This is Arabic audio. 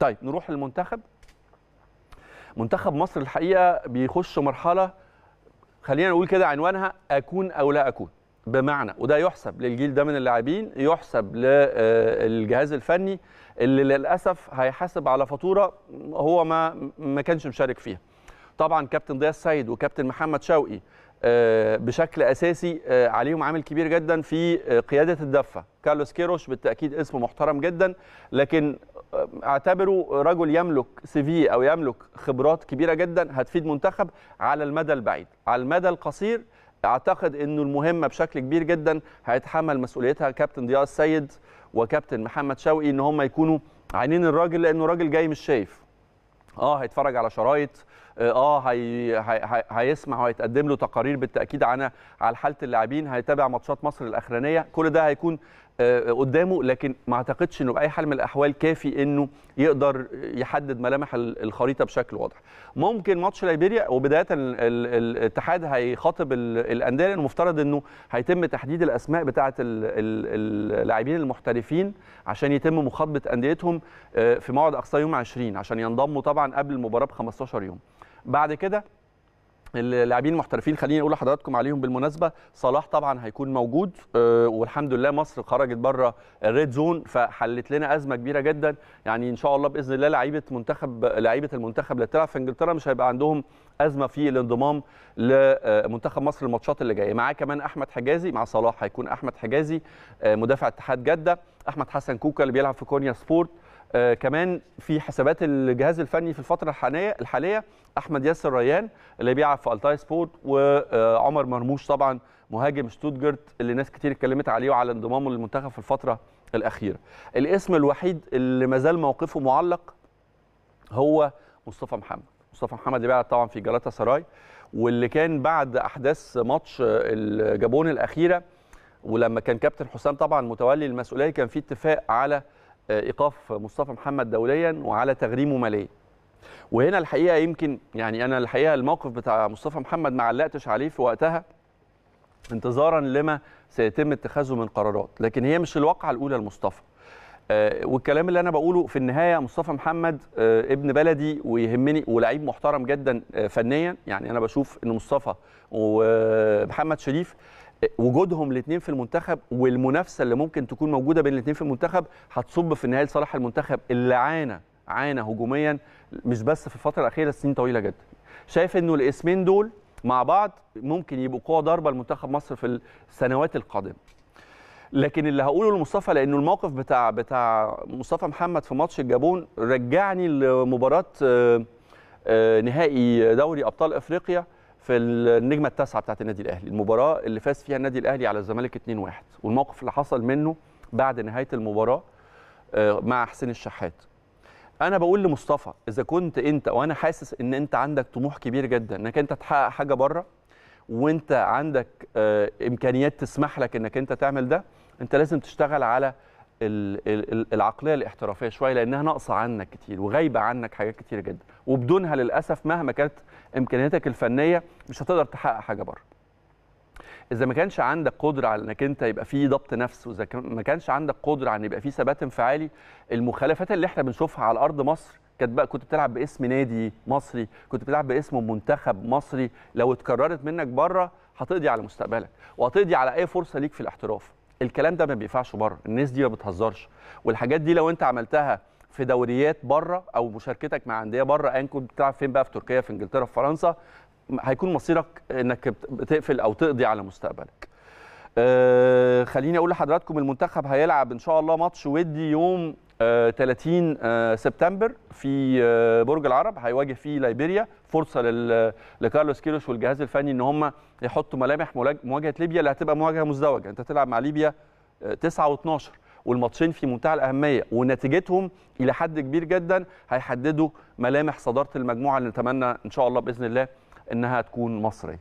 طيب نروح للمنتخب منتخب مصر الحقيقه بيخش مرحله خلينا نقول كده عنوانها اكون او لا اكون بمعنى وده يحسب للجيل ده من اللاعبين يحسب للجهاز آه، الفني اللي للاسف هيحاسب على فاتوره هو ما ما كانش مشارك فيها طبعا كابتن ضياء السيد وكابتن محمد شوقي آه، بشكل اساسي آه، عليهم عامل كبير جدا في قياده الدفه كارلوس كيروش بالتاكيد اسم محترم جدا لكن اعتبره رجل يملك سي في او يملك خبرات كبيره جدا هتفيد منتخب على المدى البعيد على المدى القصير اعتقد انه المهمه بشكل كبير جدا هيتحمل مسؤوليتها كابتن ضياء السيد وكابتن محمد شوقي ان هم يكونوا عينين الراجل لانه راجل جاي مش شايف اه هيتفرج على شرايط اه, آه، هي هي هيسمع وهيتقدم له تقارير بالتاكيد عن على حاله اللاعبين هيتابع ماتشات مصر الاخرانيه كل ده هيكون آه، قدامه لكن ما اعتقدش انه باي حال من الاحوال كافي انه يقدر يحدد ملامح الخريطه بشكل واضح ممكن ماتش ليبيريا وبدايه الاتحاد هيخاطب الانديه لانه المفترض انه هيتم تحديد الاسماء بتاعه اللاعبين المحترفين عشان يتم مخاطبه انديتهم آه، في موعد اقصى يوم 20 عشان ينضموا طبعا قبل المباراه ب 15 يوم بعد كده اللاعبين المحترفين خليني اقول لحضراتكم عليهم بالمناسبه صلاح طبعا هيكون موجود آه، والحمد لله مصر خرجت بره الريد زون فحلت لنا ازمه كبيره جدا يعني ان شاء الله باذن الله لعيبه منتخب لعيبه المنتخب اللي بتلعب في انجلترا مش هيبقى عندهم ازمه في الانضمام لمنتخب مصر الماتشات اللي جايه معاه كمان احمد حجازي مع صلاح هيكون احمد حجازي آه، مدافع اتحاد جده احمد حسن كوكا اللي بيلعب في كونيا سبورت آه، كمان في حسابات الجهاز الفني في الفتره الحاليه الحاليه احمد ياسر ريان اللي بيلعب في التاي سبورت وعمر مرموش طبعا مهاجم شتوتجارت اللي ناس كتير اتكلمت عليه وعلى انضمامه للمنتخب في الفتره الاخيره الاسم الوحيد اللي ما زال موقفه معلق هو مصطفى محمد مصطفى محمد اللي بيلعب طبعا في جلاتا سراي واللي كان بعد احداث ماتش الجابون الاخيره ولما كان كابتن حسام طبعا متولي المسؤوليه كان في اتفاق على ايقاف مصطفى محمد دوليا وعلى تغريمه ماليا وهنا الحقيقه يمكن يعني انا الحقيقه الموقف بتاع مصطفى محمد ما علقتش عليه في وقتها انتظارا لما سيتم اتخاذه من قرارات لكن هي مش الواقعه الاولى لمصطفى آه، والكلام اللي انا بقوله في النهايه مصطفى محمد آه، ابن بلدي ويهمني ولعيب محترم جدا آه، فنيا يعني انا بشوف ان مصطفى ومحمد شريف وجودهم الاثنين في المنتخب والمنافسه اللي ممكن تكون موجوده بين الاثنين في المنتخب هتصب في النهايه لصالح المنتخب اللي عانى عانى هجوميا مش بس في الفتره الاخيره سنين طويله جدا شايف انه الاسمين دول مع بعض ممكن يبقوا قوه ضاربه لمنتخب مصر في السنوات القادمه لكن اللي هقوله لمصطفى لانه الموقف بتاع بتاع مصطفى محمد في ماتش الجابون رجعني لمباراه آه، آه، نهائي دوري ابطال افريقيا في النجمه التاسعه بتاعت النادي الاهلي المباراه اللي فاز فيها النادي الاهلي على الزمالك 2-1 والموقف اللي حصل منه بعد نهايه المباراه آه، مع حسين الشحات انا بقول لمصطفى اذا كنت انت وانا حاسس ان انت عندك طموح كبير جدا انك انت تحقق حاجه بره وانت عندك آه، امكانيات تسمح لك انك انت تعمل ده انت لازم تشتغل على العقليه الاحترافيه شويه لانها ناقصه عنك كتير وغايبه عنك حاجات كتير جدا وبدونها للاسف مهما كانت امكانياتك الفنيه مش هتقدر تحقق حاجه بره اذا ما كانش عندك قدره على انك انت يبقى في ضبط نفس واذا ما كانش عندك قدره على ان يبقى في ثبات انفعالي المخالفات اللي احنا بنشوفها على ارض مصر كانت بقى كنت بتلعب باسم نادي مصري كنت بتلعب باسم منتخب مصري لو اتكررت منك بره هتقضي على مستقبلك وهتقضي على اي فرصه ليك في الاحتراف الكلام ده ما بينفعش بره الناس دي ما بتهزرش والحاجات دي لو انت عملتها في دوريات بره او مشاركتك مع انديه بره ايا كنت بتلعب فين بقى في تركيا في انجلترا في فرنسا هيكون مصيرك انك بتقفل او تقضي على مستقبلك آه خليني اقول لحضراتكم المنتخب هيلعب ان شاء الله ماتش ودي يوم 30 آه، آه، سبتمبر في آه، برج العرب هيواجه فيه ليبيريا فرصه لكارلوس كيروش والجهاز الفني ان هم يحطوا ملامح مواجهه ليبيا اللي هتبقى مواجهه مزدوجه انت تلعب مع ليبيا 9 و12 والماتشين في منتهى الاهميه ونتيجتهم الى حد كبير جدا هيحددوا ملامح صداره المجموعه اللي نتمنى ان شاء الله باذن الله انها تكون مصريه